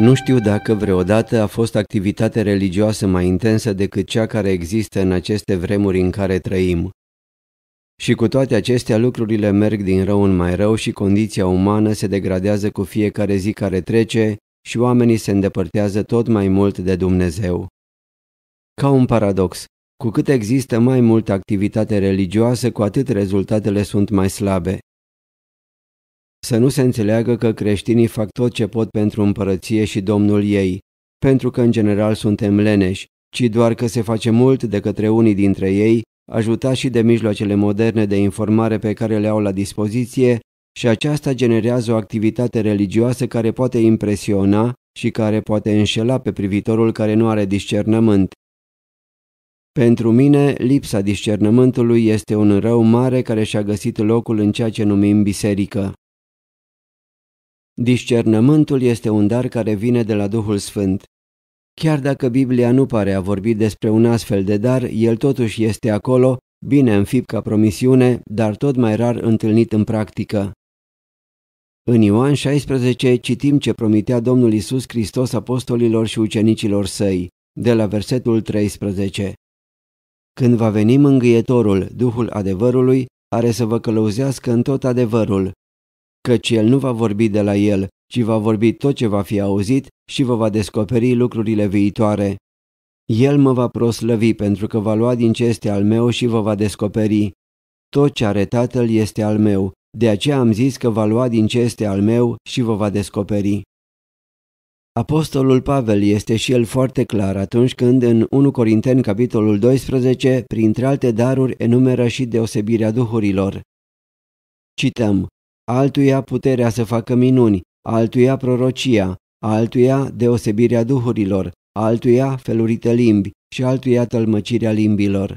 Nu știu dacă vreodată a fost activitate religioasă mai intensă decât cea care există în aceste vremuri în care trăim. Și cu toate acestea lucrurile merg din rău în mai rău și condiția umană se degradează cu fiecare zi care trece și oamenii se îndepărtează tot mai mult de Dumnezeu. Ca un paradox, cu cât există mai multă activitate religioasă, cu atât rezultatele sunt mai slabe. Să nu se înțeleagă că creștinii fac tot ce pot pentru împărăție și Domnul ei, pentru că în general suntem leneși, ci doar că se face mult de către unii dintre ei, ajuta și de mijloacele moderne de informare pe care le au la dispoziție, și aceasta generează o activitate religioasă care poate impresiona și care poate înșela pe privitorul care nu are discernământ. Pentru mine, lipsa discernământului este un rău mare care și-a găsit locul în ceea ce numim biserică. Discernământul este un dar care vine de la Duhul Sfânt. Chiar dacă Biblia nu pare a vorbi despre un astfel de dar, el totuși este acolo, bine înfipt ca promisiune, dar tot mai rar întâlnit în practică. În Ioan 16 citim ce promitea Domnul Isus Hristos apostolilor și ucenicilor săi, de la versetul 13. Când va veni mângâietorul, Duhul adevărului, are să vă călăuzească în tot adevărul, căci el nu va vorbi de la el, ci va vorbi tot ce va fi auzit și vă va descoperi lucrurile viitoare. El mă va proslăvi pentru că va lua din ce este al meu și vă va descoperi. Tot ce are tatăl este al meu, de aceea am zis că va lua din ce este al meu și vă va descoperi. Apostolul Pavel este și el foarte clar atunci când în 1 Corinteni capitolul 12, printre alte daruri, enumeră și deosebirea duhurilor. Cităm, altuia puterea să facă minuni, altuia prorocia, altuia deosebirea duhurilor, altuia felurite limbi și altuia tălmăcirea limbilor.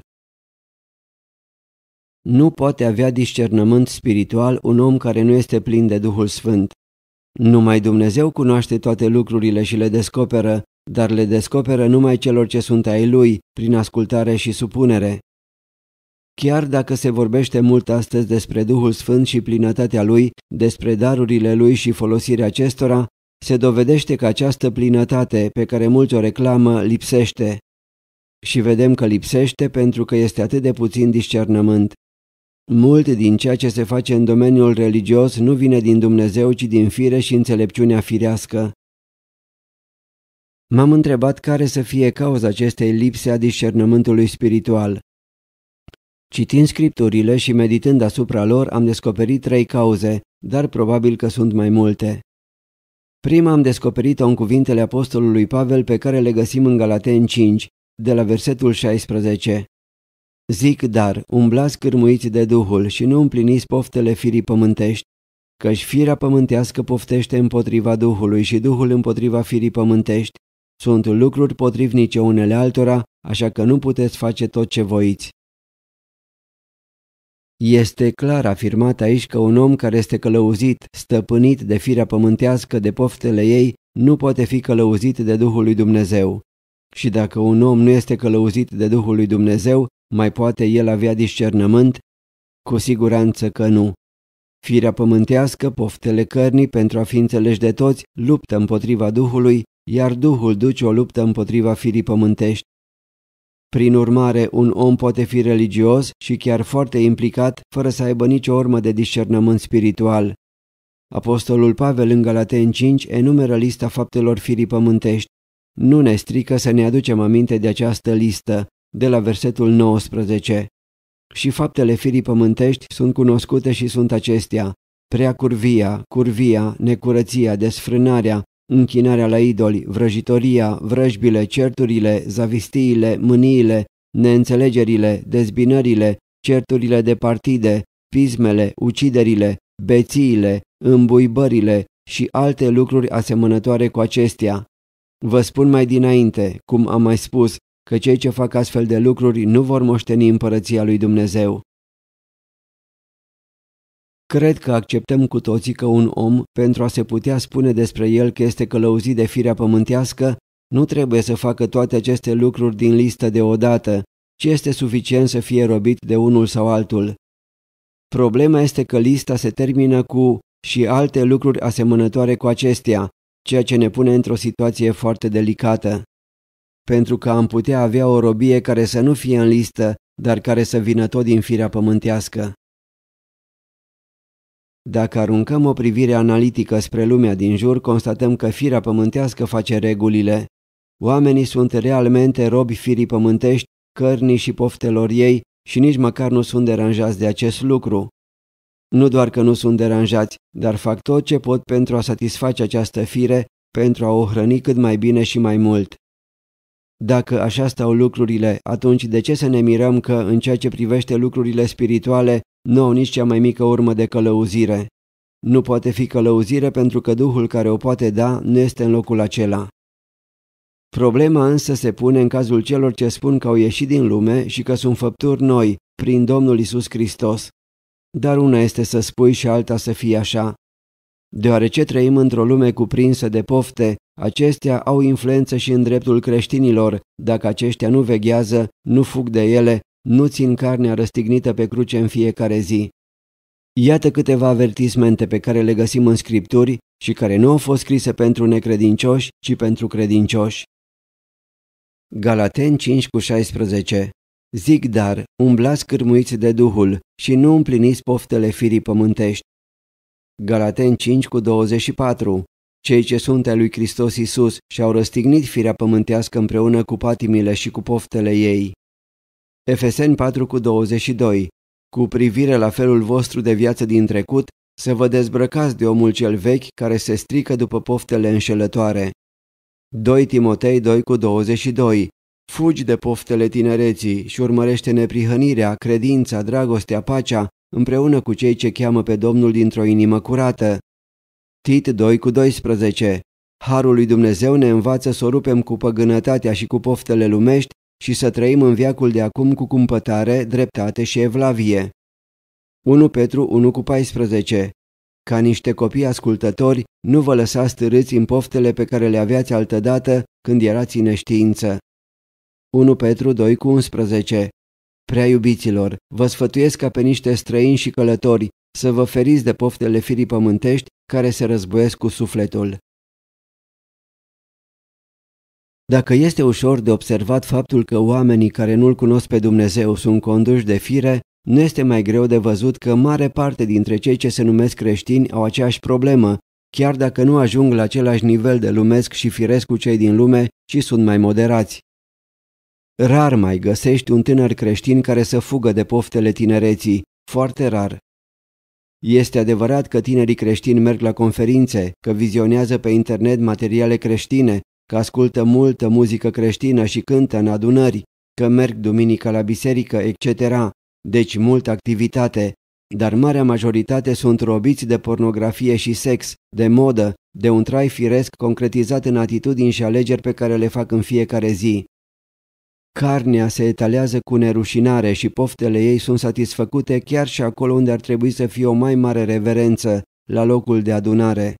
Nu poate avea discernământ spiritual un om care nu este plin de Duhul Sfânt. Numai Dumnezeu cunoaște toate lucrurile și le descoperă, dar le descoperă numai celor ce sunt ai Lui, prin ascultare și supunere. Chiar dacă se vorbește mult astăzi despre Duhul Sfânt și plinătatea lui, despre darurile lui și folosirea acestora, se dovedește că această plinătate pe care mulți o reclamă lipsește. Și vedem că lipsește pentru că este atât de puțin discernământ. Mult din ceea ce se face în domeniul religios nu vine din Dumnezeu, ci din fire și înțelepciunea firească. M-am întrebat care să fie cauza acestei lipse a discernământului spiritual. Citind scripturile și meditând asupra lor, am descoperit trei cauze, dar probabil că sunt mai multe. Prima am descoperit-o în cuvintele apostolului Pavel pe care le găsim în Galaten 5, de la versetul 16. Zic dar, umblați cârmuiți de Duhul și nu împliniți poftele firii pământești, căci firea pământească poftește împotriva Duhului și Duhul împotriva firii pământești. Sunt lucruri potrivnice unele altora, așa că nu puteți face tot ce voiți. Este clar afirmat aici că un om care este călăuzit, stăpânit de firea pământească, de poftele ei, nu poate fi călăuzit de Duhul lui Dumnezeu. Și dacă un om nu este călăuzit de Duhul lui Dumnezeu, mai poate el avea discernământ? Cu siguranță că nu. Firea pământească, poftele cărnii, pentru a fi înțeleși de toți, luptă împotriva Duhului, iar Duhul duce o luptă împotriva firii pământești. Prin urmare, un om poate fi religios și chiar foarte implicat, fără să aibă nicio urmă de discernământ spiritual. Apostolul Pavel în Galaten 5 enumeră lista faptelor firii pământești. Nu ne strică să ne aducem aminte de această listă, de la versetul 19. Și faptele firii pământești sunt cunoscute și sunt acestea. Prea curvia, curvia, necurăția, desfrânarea, închinarea la idoli, vrăjitoria, vrăjbile, certurile, zavistiile, mâniile, neînțelegerile, dezbinările, certurile de partide, pismele, uciderile, bețiile, îmbuibările și alte lucruri asemănătoare cu acestea. Vă spun mai dinainte, cum am mai spus, că cei ce fac astfel de lucruri nu vor moșteni împărăția lui Dumnezeu. Cred că acceptăm cu toții că un om, pentru a se putea spune despre el că este călăuzit de firea pământească, nu trebuie să facă toate aceste lucruri din listă deodată, ci este suficient să fie robit de unul sau altul. Problema este că lista se termină cu și alte lucruri asemănătoare cu acestea, ceea ce ne pune într-o situație foarte delicată. Pentru că am putea avea o robie care să nu fie în listă, dar care să vină tot din firea pământească. Dacă aruncăm o privire analitică spre lumea din jur, constatăm că firea pământească face regulile. Oamenii sunt realmente robi firii pământești, cărnii și poftelor ei și nici măcar nu sunt deranjați de acest lucru. Nu doar că nu sunt deranjați, dar fac tot ce pot pentru a satisface această fire, pentru a o hrăni cât mai bine și mai mult. Dacă așa stau lucrurile, atunci de ce să ne mirăm că, în ceea ce privește lucrurile spirituale, nu, nici cea mai mică urmă de călăuzire. Nu poate fi călăuzire pentru că Duhul care o poate da nu este în locul acela. Problema însă se pune în cazul celor ce spun că au ieșit din lume și că sunt făpturi noi, prin Domnul Isus Hristos. Dar una este să spui și alta să fie așa. Deoarece trăim într-o lume cuprinsă de pofte, acestea au influență și în dreptul creștinilor, dacă aceștia nu veghează, nu fug de ele nu țin carnea răstignită pe cruce în fiecare zi. Iată câteva avertismente pe care le găsim în scripturi și care nu au fost scrise pentru necredincioși, ci pentru credincioși. Galaten 5 cu 16 Zic dar, umblați cârmuiți de Duhul și nu împliniți poftele firii pământești. Galaten 5 cu 24 Cei ce sunt ai lui Hristos Isus și-au răstignit firea pământească împreună cu patimile și cu poftele ei. Efeseni 4 cu 22 Cu privire la felul vostru de viață din trecut, să vă dezbrăcați de omul cel vechi care se strică după poftele înșelătoare. 2 Timotei 2 cu 22 Fugi de poftele tinereții și urmărește neprihănirea, credința, dragostea, pacea, împreună cu cei ce cheamă pe Domnul dintr-o inimă curată. Tit 2 cu 12 Harul lui Dumnezeu ne învață să o rupem cu păgânătatea și cu poftele lumești și să trăim în viacul de acum cu cumpătare, dreptate și evlavie. 1 Petru 1 cu 14 Ca niște copii ascultători, nu vă lăsați târâți în poftele pe care le aveați altădată când erați în neștiință. 1 Petru 2 cu 11 Prea iubiților, vă sfătuiesc ca pe niște străini și călători să vă feriți de poftele firii pământești care se războiesc cu sufletul. Dacă este ușor de observat faptul că oamenii care nu-L cunosc pe Dumnezeu sunt conduși de fire, nu este mai greu de văzut că mare parte dintre cei ce se numesc creștini au aceeași problemă, chiar dacă nu ajung la același nivel de lumesc și firesc cu cei din lume, ci sunt mai moderați. Rar mai găsești un tânăr creștin care să fugă de poftele tinereții, foarte rar. Este adevărat că tinerii creștini merg la conferințe, că vizionează pe internet materiale creștine, că ascultă multă muzică creștină și cântă în adunări, că merg duminica la biserică, etc. Deci multă activitate, dar marea majoritate sunt robiți de pornografie și sex, de modă, de un trai firesc concretizat în atitudini și alegeri pe care le fac în fiecare zi. Carnea se etalează cu nerușinare și poftele ei sunt satisfăcute chiar și acolo unde ar trebui să fie o mai mare reverență, la locul de adunare.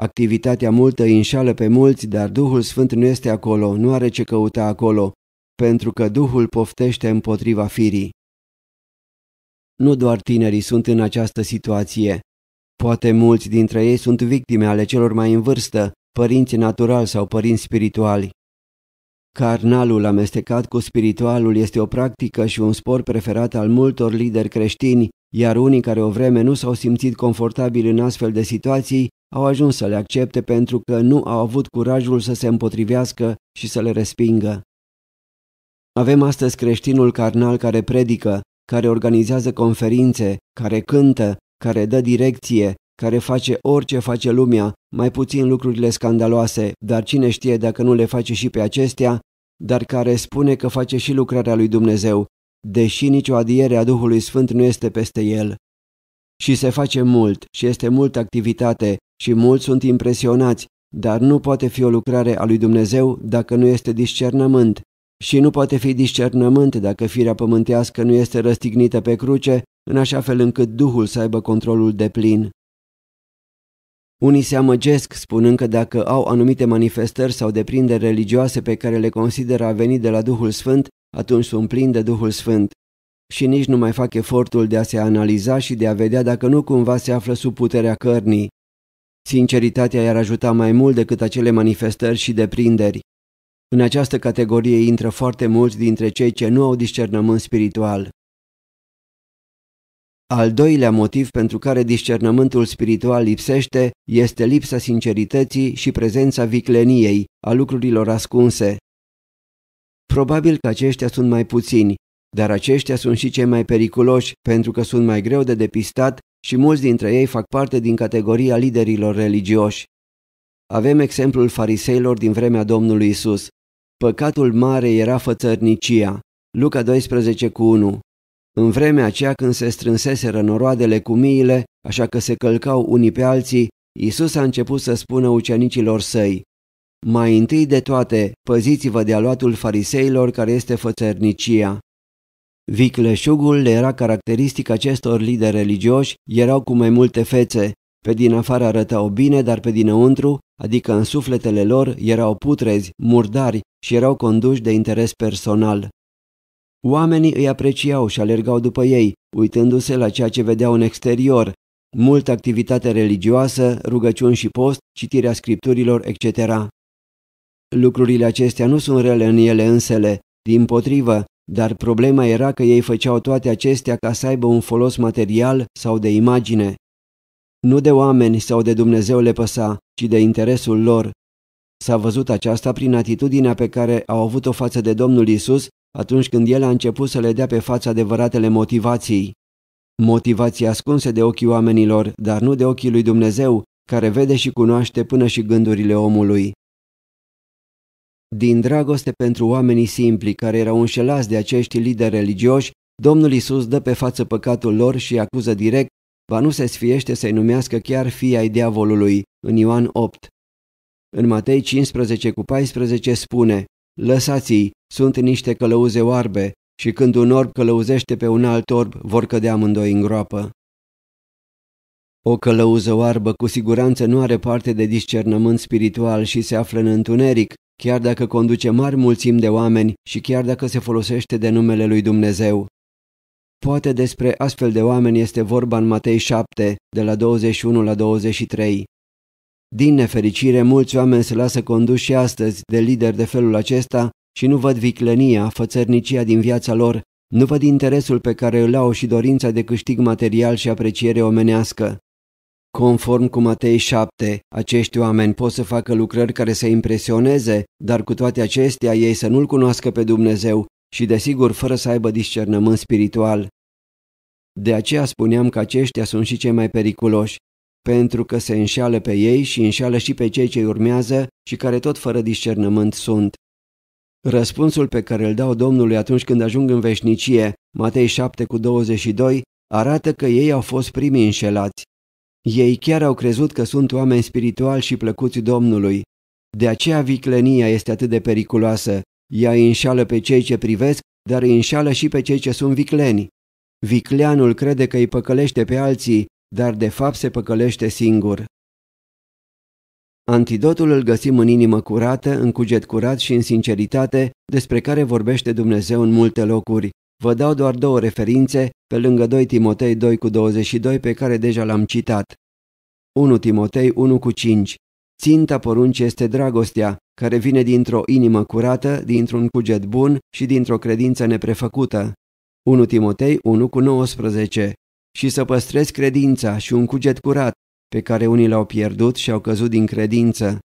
Activitatea multă înșală pe mulți, dar Duhul Sfânt nu este acolo, nu are ce căuta acolo, pentru că Duhul poftește împotriva firii. Nu doar tinerii sunt în această situație. Poate mulți dintre ei sunt victime ale celor mai în vârstă, părinți naturali sau părinți spirituali. Carnalul amestecat cu spiritualul este o practică și un spor preferat al multor lideri creștini, iar unii care o vreme nu s-au simțit confortabil în astfel de situații, au ajuns să le accepte pentru că nu au avut curajul să se împotrivească și să le respingă. Avem astăzi creștinul carnal care predică, care organizează conferințe, care cântă, care dă direcție, care face orice face lumea, mai puțin lucrurile scandaloase, dar cine știe dacă nu le face și pe acestea, dar care spune că face și lucrarea lui Dumnezeu, deși nicio adiere a Duhului Sfânt nu este peste el. Și se face mult și este multă activitate și mulți sunt impresionați, dar nu poate fi o lucrare a lui Dumnezeu dacă nu este discernământ. Și nu poate fi discernământ dacă firea pământească nu este răstignită pe cruce, în așa fel încât Duhul să aibă controlul de plin. Unii se amăgesc spunând că dacă au anumite manifestări sau deprinderi religioase pe care le consideră a venit de la Duhul Sfânt, atunci sunt plini de Duhul Sfânt și nici nu mai fac efortul de a se analiza și de a vedea dacă nu cumva se află sub puterea cărnii. Sinceritatea i-ar ajuta mai mult decât acele manifestări și deprinderi. În această categorie intră foarte mulți dintre cei ce nu au discernământ spiritual. Al doilea motiv pentru care discernământul spiritual lipsește este lipsa sincerității și prezența vicleniei, a lucrurilor ascunse. Probabil că aceștia sunt mai puțini, dar aceștia sunt și cei mai periculoși pentru că sunt mai greu de depistat și mulți dintre ei fac parte din categoria liderilor religioși. Avem exemplul fariseilor din vremea Domnului Isus. Păcatul mare era fățărnicia. Luca 12 cu 1. În vremea aceea când se strânseseră noroadele cu miile, așa că se călcau unii pe alții, Isus a început să spună ucenicilor săi, Mai întâi de toate, păziți-vă de aluatul fariseilor care este fățărnicia. Vicleșugul era caracteristic acestor lideri religioși, erau cu mai multe fețe. Pe din afară arătau bine, dar pe dinăuntru, adică în sufletele lor, erau putrezi, murdari și erau conduși de interes personal. Oamenii îi apreciau și alergau după ei, uitându-se la ceea ce vedeau în exterior, multă activitate religioasă, rugăciuni și post, citirea scripturilor, etc. Lucrurile acestea nu sunt rele în ele însele, din potrivă, dar problema era că ei făceau toate acestea ca să aibă un folos material sau de imagine. Nu de oameni sau de Dumnezeu le păsa, ci de interesul lor. S-a văzut aceasta prin atitudinea pe care au avut-o față de Domnul Isus atunci când el a început să le dea pe față adevăratele motivații. Motivații ascunse de ochii oamenilor, dar nu de ochii lui Dumnezeu, care vede și cunoaște până și gândurile omului. Din dragoste pentru oamenii simpli care erau înșelați de acești lideri religioși, Domnul Isus dă pe față păcatul lor și acuză direct, va nu se sfiește să-i numească chiar fii ai diavolului, în Ioan 8. În Matei 15 cu 14 spune, Lăsați-i, sunt niște călăuze oarbe și când un orb călăuzește pe un alt orb, vor cădea amândoi în groapă. O călăuză oarbă cu siguranță nu are parte de discernământ spiritual și se află în întuneric, Chiar dacă conduce mari mulțimi de oameni și chiar dacă se folosește de numele lui Dumnezeu. Poate despre astfel de oameni este vorba în Matei 7, de la 21 la 23. Din nefericire, mulți oameni se lasă conduși și astăzi de lideri de felul acesta și nu văd viclenia, fățărnicia din viața lor, nu văd interesul pe care îl au și dorința de câștig material și apreciere omenească. Conform cu Matei 7, acești oameni pot să facă lucrări care să impresioneze, dar cu toate acestea ei să nu-L cunoască pe Dumnezeu și desigur fără să aibă discernământ spiritual. De aceea spuneam că aceștia sunt și cei mai periculoși, pentru că se înșeală pe ei și înșeală și pe cei ce urmează și care tot fără discernământ sunt. Răspunsul pe care îl dau Domnului atunci când ajung în veșnicie, Matei 7 cu 22, arată că ei au fost primii înșelați. Ei chiar au crezut că sunt oameni spirituali și plăcuți Domnului. De aceea viclenia este atât de periculoasă. Ea îi înșală pe cei ce privesc, dar îi înșală și pe cei ce sunt vicleni. Vicleanul crede că îi păcălește pe alții, dar de fapt se păcălește singur. Antidotul îl găsim în inimă curată, în cuget curat și în sinceritate, despre care vorbește Dumnezeu în multe locuri. Vă dau doar două referințe, pe lângă 2 Timotei 2 cu 22 pe care deja l-am citat. 1 Timotei 1 cu 5 Ținta poruncii este dragostea, care vine dintr-o inimă curată, dintr-un cuget bun și dintr-o credință neprefăcută. 1 Timotei 1 cu 19 Și să păstrezi credința și un cuget curat, pe care unii l-au pierdut și au căzut din credință.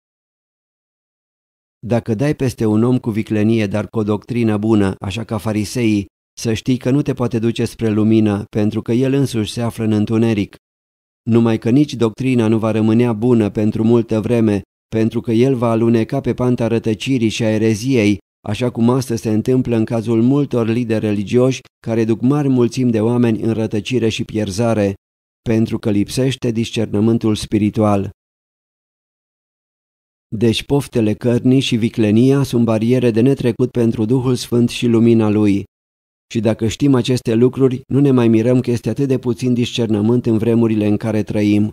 Dacă dai peste un om cu viclenie, dar cu o doctrină bună, așa ca fariseii, să știi că nu te poate duce spre lumină, pentru că el însuși se află în întuneric. Numai că nici doctrina nu va rămâne bună pentru multă vreme, pentru că el va aluneca pe panta rătăcirii și a ereziei, așa cum asta se întâmplă în cazul multor lideri religioși care duc mari mulțimi de oameni în rătăcire și pierzare, pentru că lipsește discernământul spiritual. Deci poftele cărnii și viclenia sunt bariere de netrecut pentru Duhul Sfânt și lumina Lui. Și dacă știm aceste lucruri, nu ne mai mirăm că este atât de puțin discernământ în vremurile în care trăim.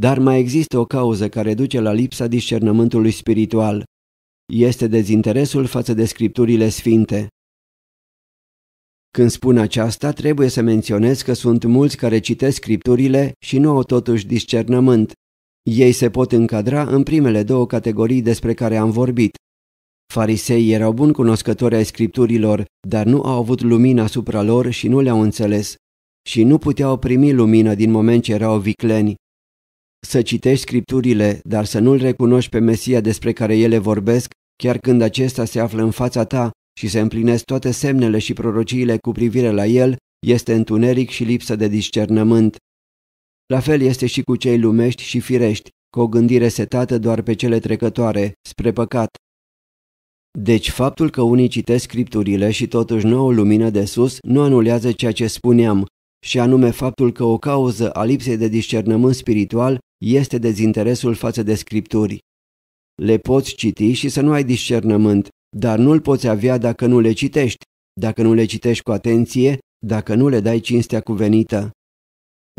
Dar mai există o cauză care duce la lipsa discernământului spiritual. Este dezinteresul față de scripturile sfinte. Când spun aceasta, trebuie să menționez că sunt mulți care citesc scripturile și nu au totuși discernământ. Ei se pot încadra în primele două categorii despre care am vorbit. Farisei erau bun cunoscători ai scripturilor, dar nu au avut lumina asupra lor și nu le-au înțeles și nu puteau primi lumină din moment ce erau vicleni. Să citești scripturile, dar să nu-l recunoști pe Mesia despre care ele vorbesc, chiar când acesta se află în fața ta și se împlinesc toate semnele și prorociile cu privire la el, este întuneric și lipsă de discernământ. La fel este și cu cei lumești și firești, cu o gândire setată doar pe cele trecătoare, spre păcat. Deci faptul că unii citesc scripturile și totuși nu au lumină de sus nu anulează ceea ce spuneam, și anume faptul că o cauză a lipsei de discernământ spiritual este dezinteresul față de scripturi. Le poți citi și să nu ai discernământ, dar nu-l poți avea dacă nu le citești, dacă nu le citești cu atenție, dacă nu le dai cinstea cuvenită.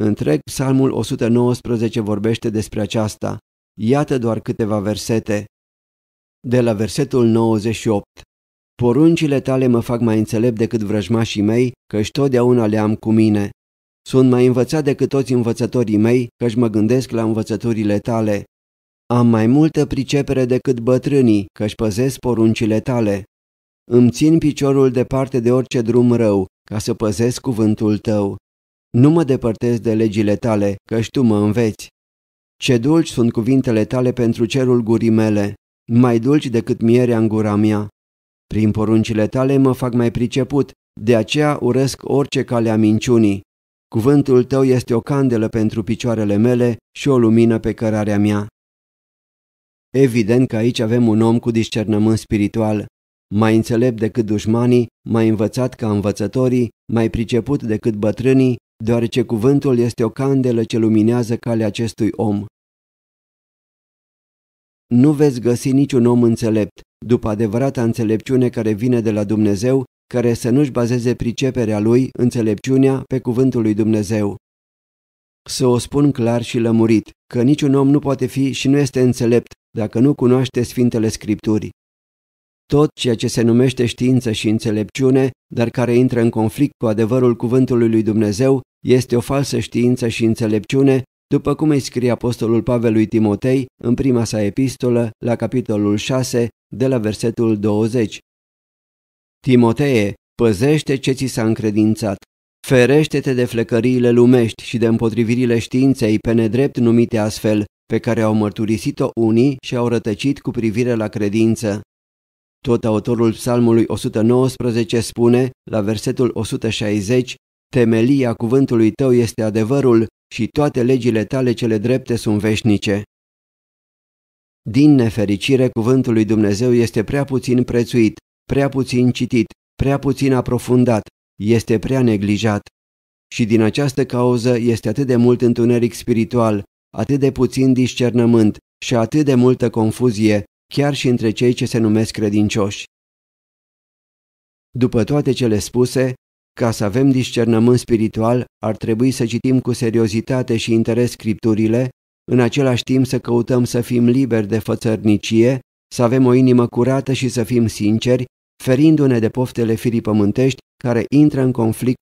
Întreg psalmul 119 vorbește despre aceasta. Iată doar câteva versete de la versetul 98. Poruncile tale mă fac mai înțelept decât vrăjmașii mei, căci totdeauna le am cu mine. Sunt mai învățat decât toți învățătorii mei, căci mă gândesc la învățăturile tale. Am mai multă pricepere decât bătrânii, căci păzesc poruncile tale. Îmi țin piciorul departe de orice drum rău, ca să păzesc cuvântul tău. Nu mă depărtez de legile tale, căci tu mă înveți. Ce dulci sunt cuvintele tale pentru cerul gurii mele, mai dulci decât mierea în gura mea. Prin poruncile tale mă fac mai priceput, de aceea urăsc orice cale a minciunii. Cuvântul tău este o candelă pentru picioarele mele și o lumină pe cărarea mea. Evident că aici avem un om cu discernământ spiritual, mai înțelept decât dușmanii, mai învățat ca învățătorii, mai priceput decât bătrânii, deoarece cuvântul este o candelă ce luminează calea acestui om. Nu veți găsi niciun om înțelept, după adevărata înțelepciune care vine de la Dumnezeu, care să nu-și bazeze priceperea lui, înțelepciunea, pe cuvântul lui Dumnezeu. Să o spun clar și lămurit, că niciun om nu poate fi și nu este înțelept dacă nu cunoaște Sfintele Scripturii. Tot ceea ce se numește știință și înțelepciune, dar care intră în conflict cu adevărul cuvântului lui Dumnezeu, este o falsă știință și înțelepciune după cum îi scrie apostolul Pavel lui Timotei în prima sa epistolă, la capitolul 6, de la versetul 20. Timotee, păzește ce ți s-a încredințat. Ferește-te de flecăriile lumești și de împotrivirile științei pe nedrept numite astfel, pe care au mărturisit-o unii și au rătăcit cu privire la credință. Tot autorul psalmului 119 spune, la versetul 160, Temelia cuvântului tău este adevărul și toate legile tale cele drepte sunt veșnice. Din nefericire, cuvântul lui Dumnezeu este prea puțin prețuit, prea puțin citit, prea puțin aprofundat, este prea neglijat. Și din această cauză este atât de mult întuneric spiritual, atât de puțin discernământ și atât de multă confuzie, chiar și între cei ce se numesc credincioși. După toate cele spuse, ca să avem discernământ spiritual, ar trebui să citim cu seriozitate și interes scripturile, în același timp să căutăm să fim liberi de fățărnicie, să avem o inimă curată și să fim sinceri, ferindu-ne de poftele firii pământești care intră în conflict